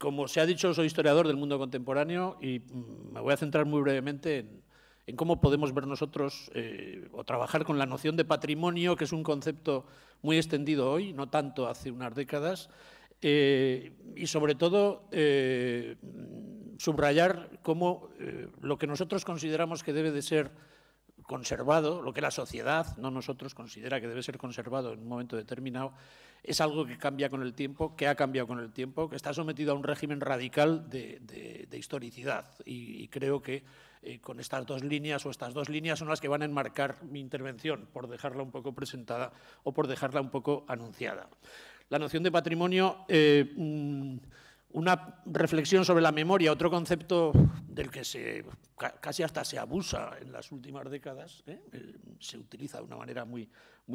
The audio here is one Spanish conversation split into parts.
Como se ha dicho, soy historiador del mundo contemporáneo y mm, me voy a centrar muy brevemente en, cómo podemos ver nosotros eh, o trabajar con la noción de patrimonio, que es un concepto muy extendido hoy, no tanto hace unas décadas, eh, y sobre todo eh, subrayar cómo eh, lo que nosotros consideramos que debe de ser conservado, lo que la sociedad, no nosotros, considera que debe ser conservado en un momento determinado, es algo que cambia con el tiempo, que ha cambiado con el tiempo, que está sometido a un régimen radical de, historicidad. Y, creo que con estas dos líneas o estas dos líneas son las que van a enmarcar mi intervención, por dejarla un poco presentada o por dejarla un poco anunciada la noción de patrimonio, eh, mm, una reflexión sobre la memoria, otro concepto del que se, casi hasta se abusa en las últimas décadas, ¿eh? Eh, se utiliza de una manera muy,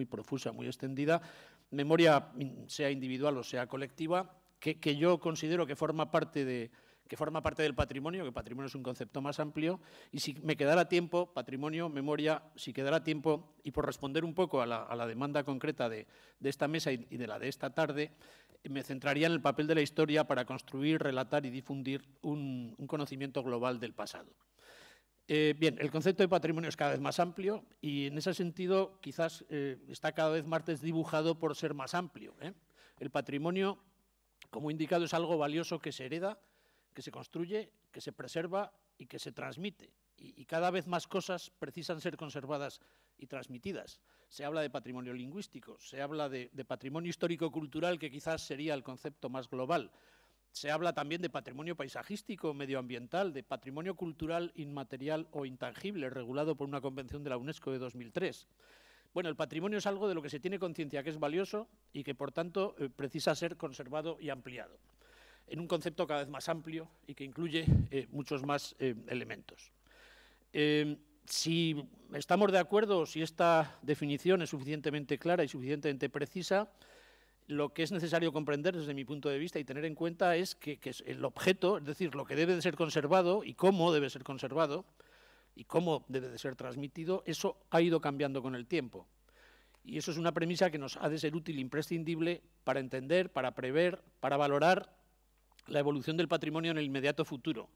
profusa, muy extendida, memoria mm, sea individual o sea colectiva, que yo considero que forma parte de que forma parte del patrimonio, que patrimonio es un concepto más amplio, y si me quedara tiempo, patrimonio, memoria, si quedara tiempo, y por responder un poco a la, demanda concreta de, esta mesa y, de la de esta tarde, me centraría en el papel de la historia para construir, relatar y difundir un, conocimiento global del pasado. Eh, bien, el concepto de patrimonio es cada vez más amplio y en ese sentido quizás eh, está cada vez más dibujado por ser más amplio. ¿eh? El patrimonio, como indicado, es algo valioso que se hereda, que se construye, que se preserva y que se transmite. Y, cada vez más cosas precisan ser conservadas y transmitidas. Se habla de patrimonio lingüístico, se habla de, de patrimonio histórico-cultural, que quizás sería el concepto más global. Se habla también de patrimonio paisajístico, medioambiental, de patrimonio cultural inmaterial o intangible, regulado por una convención de la UNESCO de 2003. Bueno, el patrimonio es algo de lo que se tiene conciencia que es valioso y que, por tanto, eh, precisa ser conservado y ampliado en un concepto cada vez más amplio y que incluye eh, muchos más eh, elementos. Eh, si estamos de acuerdo, si esta definición es suficientemente clara y suficientemente precisa, lo que es necesario comprender desde mi punto de vista y tener en cuenta es que, el objeto, es decir, lo que debe de ser conservado y cómo debe ser conservado y cómo debe de ser transmitido, eso ha ido cambiando con el tiempo. Y eso es una premisa que nos ha de ser útil, imprescindible, para entender, para prever, para valorar la evolución del patrimonio en el inmediato futuro,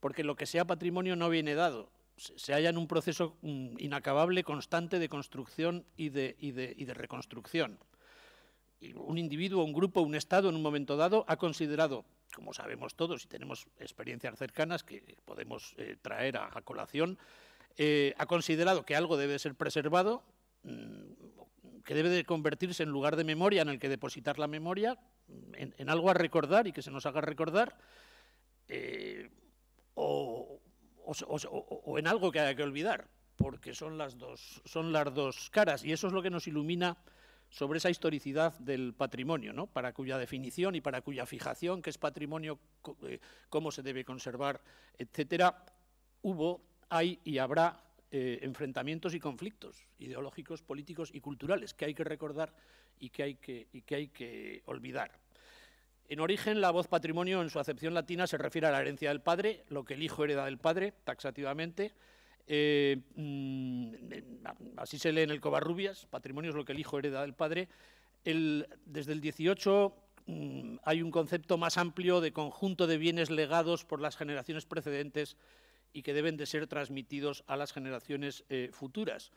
porque lo que sea patrimonio no viene dado, se halla en un proceso mm, inacabable, constante de construcción y de, de, reconstrucción. Y un individuo, un grupo, un Estado en un momento dado ha considerado, como sabemos todos y tenemos experiencias cercanas que podemos eh, traer a, colación, eh, ha considerado que algo debe ser preservado, mm, que debe de convertirse en lugar de memoria en el que depositar la memoria, en, algo a recordar y que se nos haga recordar, eh, o, en algo que haya que olvidar, porque son las, dos, son las dos caras y eso es lo que nos ilumina sobre esa historicidad del patrimonio, para cuya definición y para cuya fijación, qué es patrimonio, eh, cómo se debe conservar, etcétera, hubo, hay y habrá eh, enfrentamientos y conflictos ideológicos, políticos y culturales que hay que recordar y que hay que, olvidar. En origen, la voz patrimonio en su acepción latina se refiere a la herencia del padre, lo que el hijo hereda del padre, taxativamente. Eh, mm, así se lee en el Covarrubias, patrimonio es lo que el hijo hereda del padre. desde el 18 mm, hay un concepto más amplio de conjunto de bienes legados por las generaciones precedentes y que deben de ser transmitidos a las generaciones eh, futuras.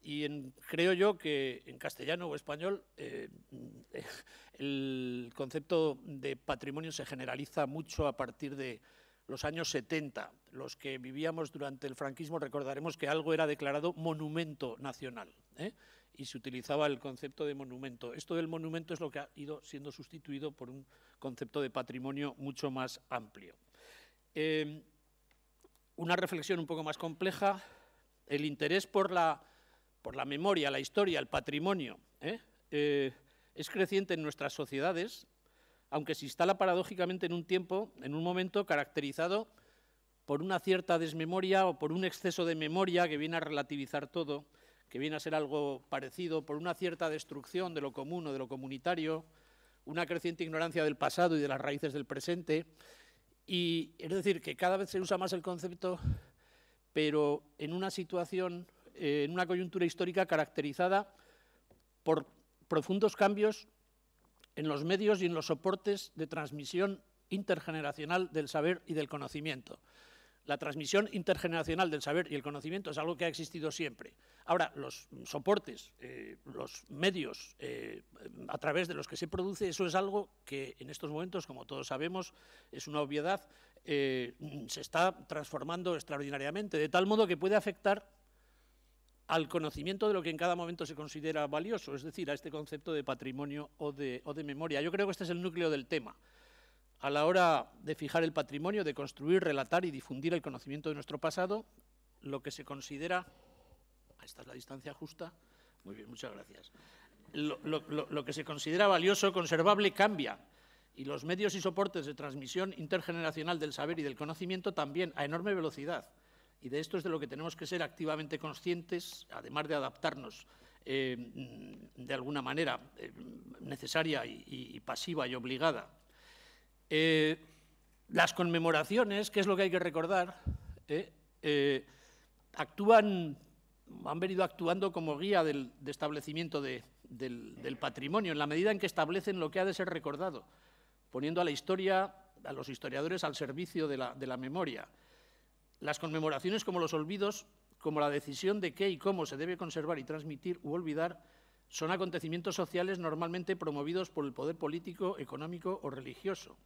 Y en, creo yo que en castellano o español eh, el concepto de patrimonio se generaliza mucho a partir de los años 70. Los que vivíamos durante el franquismo recordaremos que algo era declarado monumento nacional ¿eh? y se utilizaba el concepto de monumento. Esto del monumento es lo que ha ido siendo sustituido por un concepto de patrimonio mucho más amplio una reflexión un poco más compleja, el interés por la, por la memoria, la historia, el patrimonio, ¿eh? Eh, es creciente en nuestras sociedades, aunque se instala paradójicamente en un tiempo, en un momento caracterizado por una cierta desmemoria o por un exceso de memoria que viene a relativizar todo, que viene a ser algo parecido, por una cierta destrucción de lo común o de lo comunitario, una creciente ignorancia del pasado y de las raíces del presente, y es decir, que cada vez se usa más el concepto, pero en una situación, eh, en una coyuntura histórica caracterizada por profundos cambios en los medios y en los soportes de transmisión intergeneracional del saber y del conocimiento. La transmisión intergeneracional del saber y el conocimiento es algo que ha existido siempre. Ahora, los soportes, eh, los medios eh, a través de los que se produce, eso es algo que en estos momentos, como todos sabemos, es una obviedad, eh, se está transformando extraordinariamente, de tal modo que puede afectar al conocimiento de lo que en cada momento se considera valioso, es decir, a este concepto de patrimonio de, o de memoria. Yo creo que este es el núcleo del tema a la hora de fijar el patrimonio, de construir, relatar y difundir el conocimiento de nuestro pasado, lo que se considera, esta es la distancia justa, muy bien, muchas gracias, lo, que se considera valioso, conservable, cambia. Y los medios y soportes de transmisión intergeneracional del saber y del conocimiento también, a enorme velocidad. Y de esto es de lo que tenemos que ser activamente conscientes, además de adaptarnos eh, de alguna manera eh, necesaria y pasiva y obligada eh, las conmemoraciones, que es lo que hay que recordar, eh, eh, actúan, han venido actuando como guía del, de establecimiento del, patrimonio, en la medida en que establecen lo que ha de ser recordado, poniendo a la historia, a los historiadores al servicio de la memoria. Las conmemoraciones como los olvidos, como la decisión de qué y cómo se debe conservar y transmitir u olvidar, son acontecimientos sociales normalmente promovidos por el poder político, económico o religioso.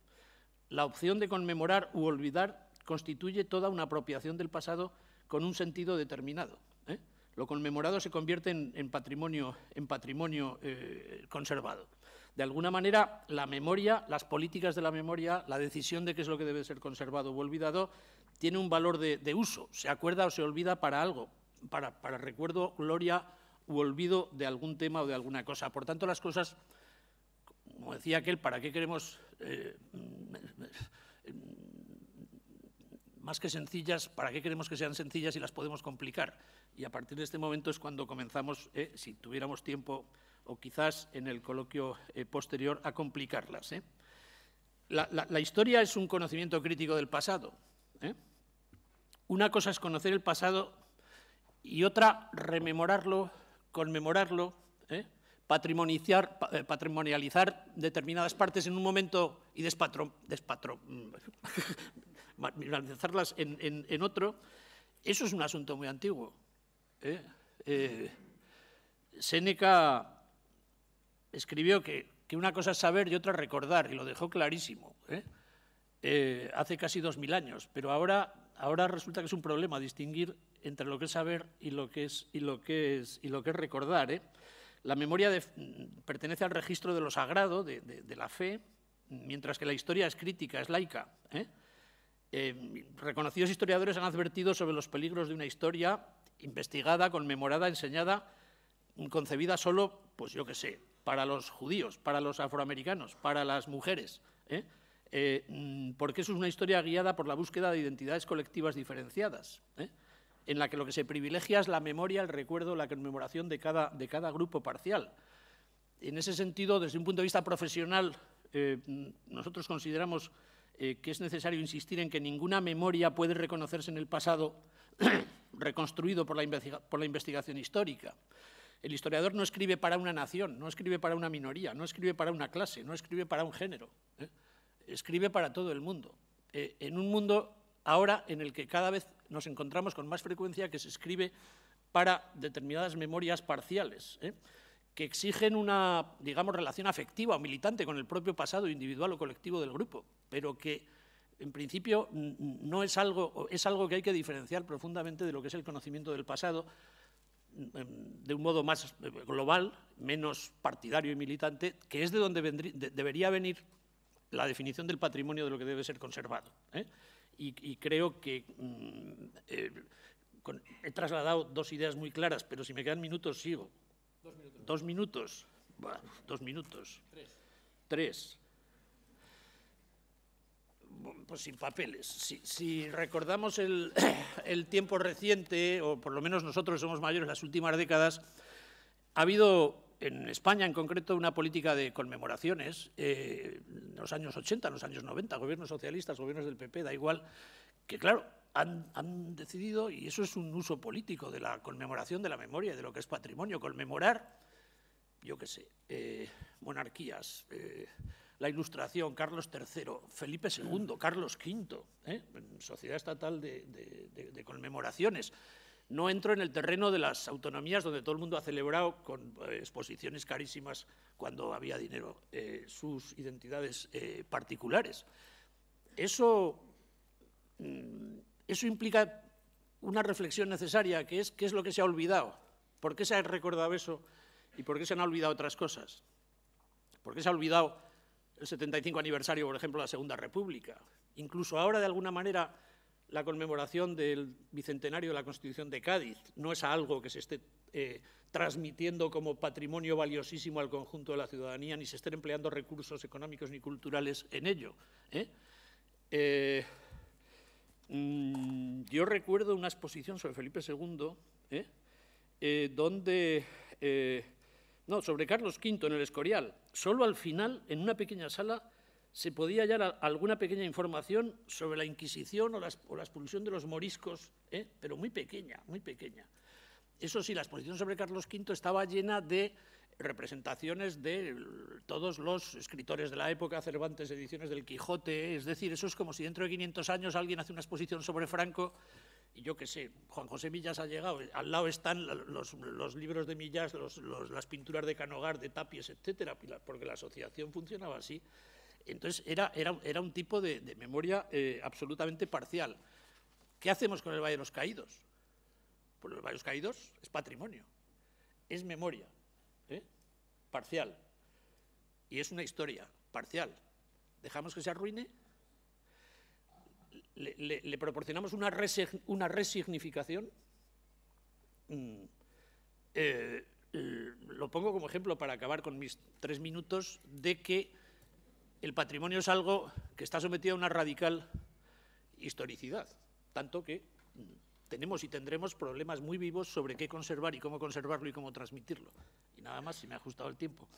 La opción de conmemorar u olvidar constituye toda una apropiación del pasado con un sentido determinado. ¿eh? Lo conmemorado se convierte en, patrimonio, en patrimonio eh, conservado. De alguna manera, la memoria, las políticas de la memoria, la decisión de qué es lo que debe ser conservado o olvidado, tiene un valor de, uso. Se acuerda o se olvida para algo, para, para recuerdo, gloria olvido de algún tema o de alguna cosa. Por tanto, las cosas, como decía aquel, ¿para qué queremos eh, más que sencillas, ¿para qué queremos que sean sencillas si las podemos complicar? Y a partir de este momento es cuando comenzamos, eh, si tuviéramos tiempo o quizás en el coloquio eh, posterior, a complicarlas. La, la, historia es un conocimiento crítico del pasado. Una cosa es conocer el pasado y otra rememorarlo conmemorarlo, ¿eh? eh, Patrimonializar, determinadas partes en un momento y despatro, despatro mm, en, otro, eso es un asunto muy antiguo. ¿eh? eh Séneca escribió que, una cosa es saber y otra recordar, y lo dejó clarísimo, hace casi dos mil años, pero ahora ahora resulta que es un problema distinguir entre lo que es saber y lo que es, y lo que es, y lo que es recordar. ¿eh? La memoria mm, pertenece al registro de lo sagrado, de, la fe, mientras que la historia es crítica, es laica. ¿eh? Eh, reconocidos historiadores han advertido sobre los peligros de una historia investigada, conmemorada, enseñada, concebida solo, pues yo qué sé, para los judíos, para los afroamericanos, para las mujeres. ¿eh? Eh, mm, porque eso es una historia guiada por la búsqueda de identidades colectivas diferenciadas, ¿eh? en la que lo que se privilegia es la memoria, el recuerdo, la conmemoración de cada, de cada grupo parcial. En ese sentido, desde un punto de vista profesional, eh, mm, nosotros consideramos que es necesario insistir en que ninguna memoria puede reconocerse en el pasado reconstruido por la, investigación histórica. El historiador no escribe para una nación, no escribe para una minoría, no escribe para una clase, no escribe para un género escribe para todo el mundo. Eh, en un mundo ahora en el que cada vez nos encontramos con más frecuencia que se escribe para determinadas memorias parciales, eh, que exigen una, digamos, relación afectiva o militante con el propio pasado individual o colectivo del grupo, pero que en principio no es algo, es algo que hay que diferenciar profundamente de lo que es el conocimiento del pasado mm, em, de un modo más eh, global, menos partidario y militante, que es de donde debería venir la definición del patrimonio de lo que debe ser conservado. ¿eh? Y, creo que mm, eh, he trasladado dos ideas muy claras, pero si me quedan minutos, sigo. Dos minutos. Dos minutos. Tres. Pues sin papeles. Si, recordamos el, tiempo reciente, o por lo menos nosotros somos mayores las últimas décadas, ha habido en España en concreto una política de conmemoraciones eh, en los años 80, en los años 90, gobiernos socialistas, gobiernos del PP, da igual, que claro, han, decidido, y eso es un uso político de la conmemoración de la memoria de lo que es patrimonio, conmemorar, yo qué sé, eh, monarquías, eh, la Ilustración, Carlos III, Felipe II, Carlos V, Sociedad Estatal de Conmemoraciones. No entro en el terreno de las autonomías, donde todo el mundo ha celebrado con eh, exposiciones carísimas cuando había dinero eh, sus identidades eh, particulares. Eso, mm, eso implica una reflexión necesaria, que es qué es lo que se ha olvidado, por qué se ha recordado eso y por qué se han olvidado otras cosas. ¿Por qué se ha olvidado el 75 aniversario, por ejemplo, de la Segunda República? Incluso ahora, de alguna manera, la conmemoración del bicentenario de la Constitución de Cádiz. No es algo que se esté eh, transmitiendo como patrimonio valiosísimo al conjunto de la ciudadanía, ni se estén empleando recursos económicos ni culturales en ello. ¿eh? Eh, mm, yo recuerdo una exposición sobre Felipe II, donde... no, sobre Carlos V en el Escorial. Solo al final, en una pequeña sala, se podía hallar alguna pequeña información sobre la Inquisición o la, expulsión de los moriscos, ¿eh? pero muy pequeña, muy pequeña. Eso sí, la exposición sobre Carlos V estaba llena de representaciones de todos los escritores de la época, Cervantes, ediciones del Quijote, es decir, eso es como si dentro de 500 años alguien hace una exposición sobre Franco y yo qué sé, Juan José Millas ha llegado, al lado están los, libros de Millas, las pinturas de Canogar, de Tapies, etcétera, porque la asociación funcionaba así. Entonces, era, era, un tipo de, memoria eh, absolutamente parcial. ¿Qué hacemos con el Valle de los Caídos? Pues el Valle de los Caídos es patrimonio, es memoria, ¿eh? parcial, y es una historia parcial. ¿Dejamos que se arruine? ¿Le, proporcionamos una, una resignificación? Mm. Eh, lo pongo como ejemplo para acabar con mis tres minutos de que el patrimonio es algo que está sometido a una radical historicidad, tanto que tenemos y tendremos problemas muy vivos sobre qué conservar y cómo conservarlo y cómo transmitirlo. Y nada más, si me ha ajustado el tiempo.